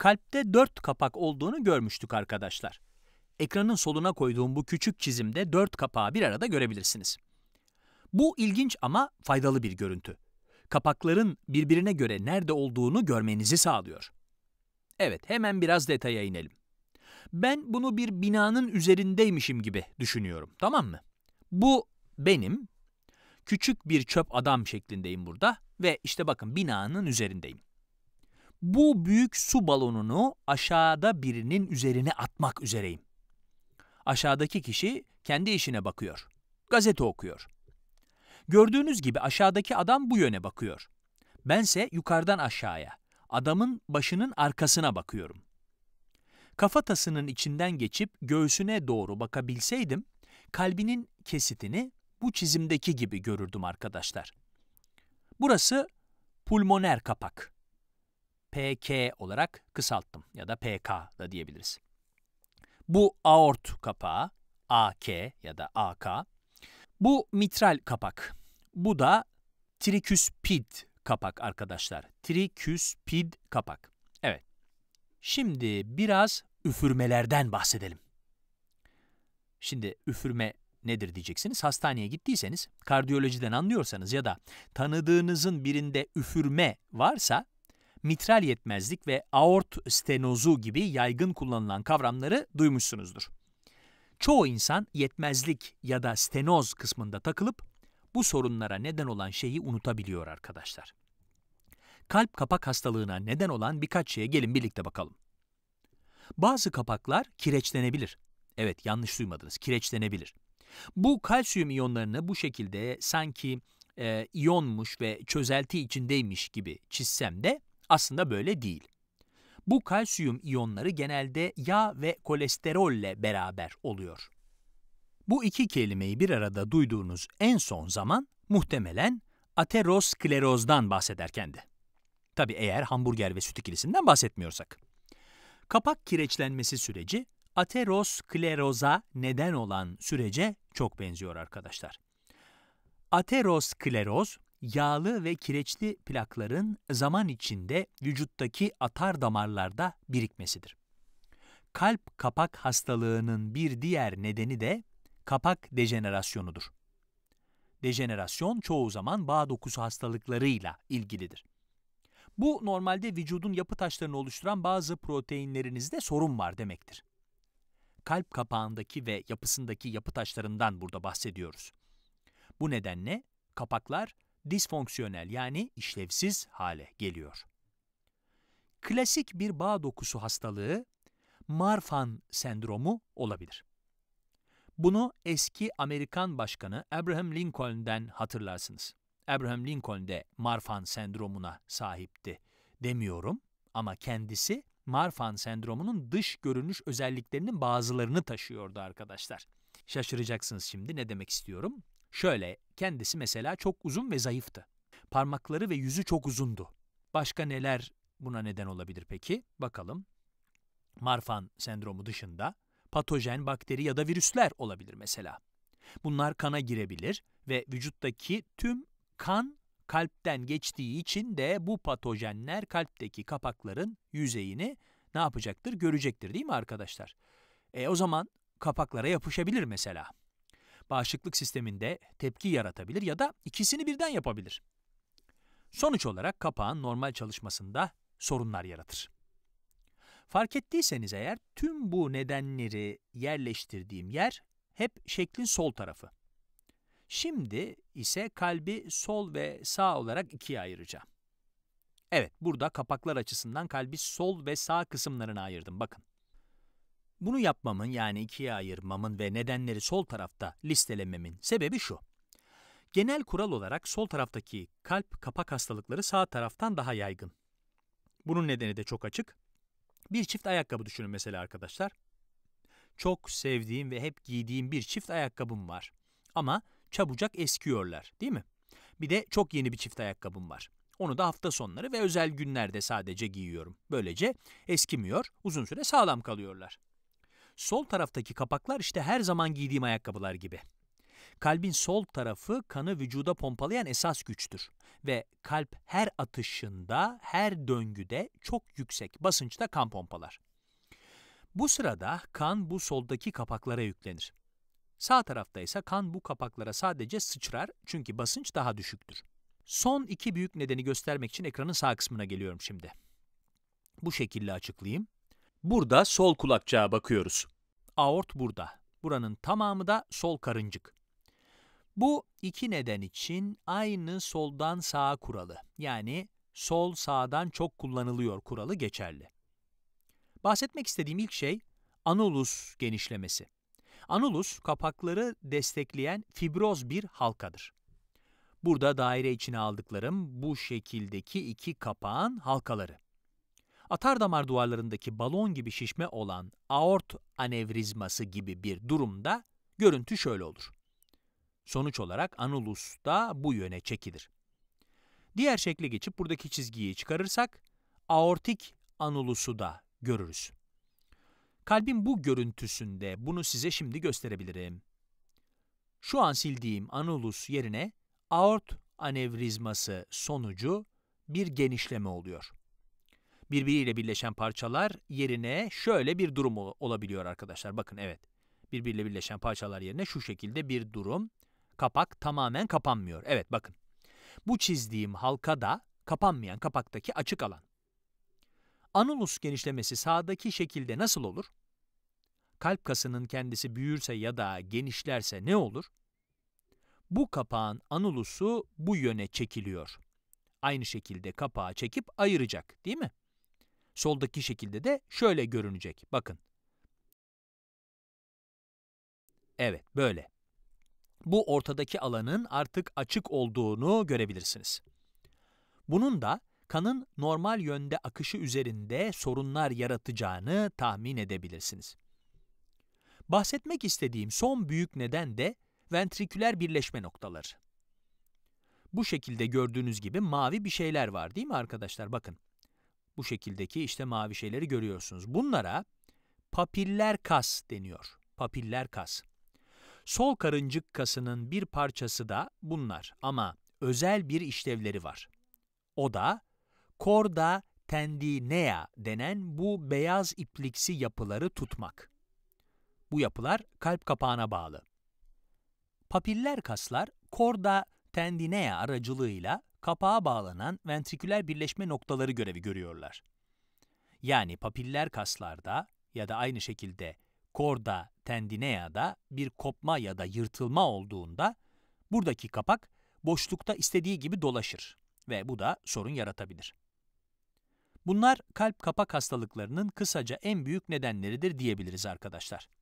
kalpte dört kapak olduğunu görmüştük arkadaşlar. Ekranın soluna koyduğum bu küçük çizimde dört kapağı bir arada görebilirsiniz. Bu ilginç ama faydalı bir görüntü. Kapakların birbirine göre nerede olduğunu görmenizi sağlıyor. Evet, hemen biraz detaya inelim. Ben bunu bir binanın üzerindeymişim gibi düşünüyorum, tamam mı? Bu benim, küçük bir çöp adam şeklindeyim burada ve işte bakın binanın üzerindeyim. Bu büyük su balonunu aşağıda birinin üzerine atmak üzereyim. Aşağıdaki kişi kendi işine bakıyor. Gazete okuyor. Gördüğünüz gibi aşağıdaki adam bu yöne bakıyor. Bense yukarıdan aşağıya, adamın başının arkasına bakıyorum. Kafatasının içinden geçip göğsüne doğru bakabilseydim, kalbinin kesitini bu çizimdeki gibi görürdüm arkadaşlar. Burası pulmoner kapak. PK olarak kısalttım ya da PK da diyebiliriz. Bu aort kapağı AK ya da AK. Bu mitral kapak. Bu da triküspid kapak arkadaşlar. Triküspid kapak. Evet. Şimdi biraz üfürmelerden bahsedelim. Şimdi üfürme nedir diyeceksiniz. Hastaneye gittiyseniz, kardiyolojiden anlıyorsanız ya da tanıdığınızın birinde üfürme varsa mitral yetmezlik ve aort stenozu gibi yaygın kullanılan kavramları duymuşsunuzdur. Çoğu insan yetmezlik ya da stenoz kısmında takılıp bu sorunlara neden olan şeyi unutabiliyor arkadaşlar. Kalp kapak hastalığına neden olan birkaç şeye gelin birlikte bakalım. Bazı kapaklar kireçlenebilir. Evet yanlış duymadınız kireçlenebilir. Bu kalsiyum iyonlarını bu şekilde sanki e, iyonmuş ve çözelti içindeymiş gibi çizsem de aslında böyle değil. Bu kalsiyum iyonları genelde yağ ve kolesterolle beraber oluyor. Bu iki kelimeyi bir arada duyduğunuz en son zaman muhtemelen aterosklerozdan bahsederkendi. Tabi eğer hamburger ve süt ikilisinden bahsetmiyorsak. Kapak kireçlenmesi süreci ateroskleroza neden olan sürece çok benziyor arkadaşlar. Ateroskleroz yağlı ve kireçli plakların zaman içinde vücuttaki atar damarlarda birikmesidir. Kalp kapak hastalığının bir diğer nedeni de kapak dejenerasyonudur. Dejenerasyon çoğu zaman bağ dokusu hastalıklarıyla ilgilidir. Bu normalde vücudun yapı taşlarını oluşturan bazı proteinlerinizde sorun var demektir. Kalp kapağındaki ve yapısındaki yapı taşlarından burada bahsediyoruz. Bu nedenle kapaklar disfonksiyonel yani işlevsiz hale geliyor. Klasik bir bağ dokusu hastalığı Marfan sendromu olabilir. Bunu eski Amerikan başkanı Abraham Lincoln'den hatırlarsınız. Abraham Lincoln de Marfan sendromuna sahipti demiyorum ama kendisi Marfan sendromunun dış görünüş özelliklerinin bazılarını taşıyordu arkadaşlar. Şaşıracaksınız şimdi ne demek istiyorum. Şöyle, kendisi mesela çok uzun ve zayıftı. Parmakları ve yüzü çok uzundu. Başka neler buna neden olabilir peki? Bakalım. Marfan sendromu dışında patojen bakteri ya da virüsler olabilir mesela. Bunlar kana girebilir ve vücuttaki tüm kan kalpten geçtiği için de bu patojenler kalpteki kapakların yüzeyini ne yapacaktır? Görecektir değil mi arkadaşlar? E o zaman kapaklara yapışabilir mesela bağışıklık sisteminde tepki yaratabilir ya da ikisini birden yapabilir. Sonuç olarak kapağın normal çalışmasında sorunlar yaratır. Fark ettiyseniz eğer tüm bu nedenleri yerleştirdiğim yer hep şeklin sol tarafı. Şimdi ise kalbi sol ve sağ olarak ikiye ayıracağım. Evet, burada kapaklar açısından kalbi sol ve sağ kısımlarına ayırdım bakın. Bunu yapmamın yani ikiye ayırmamın ve nedenleri sol tarafta listelememin sebebi şu. Genel kural olarak sol taraftaki kalp kapak hastalıkları sağ taraftan daha yaygın. Bunun nedeni de çok açık. Bir çift ayakkabı düşünün mesela arkadaşlar. Çok sevdiğim ve hep giydiğim bir çift ayakkabım var. Ama çabucak eskiyorlar değil mi? Bir de çok yeni bir çift ayakkabım var. Onu da hafta sonları ve özel günlerde sadece giyiyorum. Böylece eskimiyor, uzun süre sağlam kalıyorlar. Sol taraftaki kapaklar işte her zaman giydiğim ayakkabılar gibi. Kalbin sol tarafı kanı vücuda pompalayan esas güçtür ve kalp her atışında, her döngüde çok yüksek basınçta kan pompalar. Bu sırada kan bu soldaki kapaklara yüklenir. Sağ tarafta ise kan bu kapaklara sadece sıçrar çünkü basınç daha düşüktür. Son iki büyük nedeni göstermek için ekranın sağ kısmına geliyorum şimdi. Bu şekilde açıklayayım. Burada sol kulakçağa bakıyoruz. Aort burada. Buranın tamamı da sol karıncık. Bu iki neden için aynı soldan sağa kuralı yani sol sağdan çok kullanılıyor kuralı geçerli. Bahsetmek istediğim ilk şey anulus genişlemesi. Anulus kapakları destekleyen fibroz bir halkadır. Burada daire içine aldıklarım bu şekildeki iki kapağın halkaları. Atar damar duvarlarındaki balon gibi şişme olan aort anevrizması gibi bir durumda görüntü şöyle olur. Sonuç olarak anulus da bu yöne çekilir. Diğer şekle geçip buradaki çizgiyi çıkarırsak aortik anulusu da görürüz. Kalbin bu görüntüsünde bunu size şimdi gösterebilirim. Şu an sildiğim anulus yerine aort anevrizması sonucu bir genişleme oluyor birbiriyle birleşen parçalar yerine şöyle bir durum olabiliyor arkadaşlar. Bakın evet birbiriyle birleşen parçalar yerine şu şekilde bir durum. Kapak tamamen kapanmıyor. Evet bakın. Bu çizdiğim halkada kapanmayan kapaktaki açık alan. Anulus genişlemesi sağdaki şekilde nasıl olur? Kalp kasının kendisi büyürse ya da genişlerse ne olur? Bu kapağın anulusu bu yöne çekiliyor. Aynı şekilde kapağı çekip ayıracak değil mi? soldaki şekilde de şöyle görünecek. Bakın. Evet, böyle. Bu ortadaki alanın artık açık olduğunu görebilirsiniz. Bunun da kanın normal yönde akışı üzerinde sorunlar yaratacağını tahmin edebilirsiniz. Bahsetmek istediğim son büyük neden de ventriküler birleşme noktaları. Bu şekilde gördüğünüz gibi mavi bir şeyler var değil mi arkadaşlar? Bakın. Bu şekildeki işte mavi şeyleri görüyorsunuz. Bunlara papiller kas deniyor. Papiller kas. Sol karıncık kasının bir parçası da bunlar ama özel bir işlevleri var. O da korda tendinea denen bu beyaz ipliksi yapıları tutmak. Bu yapılar kalp kapağına bağlı. Papiller kaslar korda tendinea aracılığıyla kapağa bağlanan ventriküler birleşme noktaları görevi görüyorlar. Yani papiller kaslarda ya da aynı şekilde korda tendineada bir kopma ya da yırtılma olduğunda buradaki kapak boşlukta istediği gibi dolaşır ve bu da sorun yaratabilir. Bunlar kalp kapak hastalıklarının kısaca en büyük nedenleridir diyebiliriz arkadaşlar.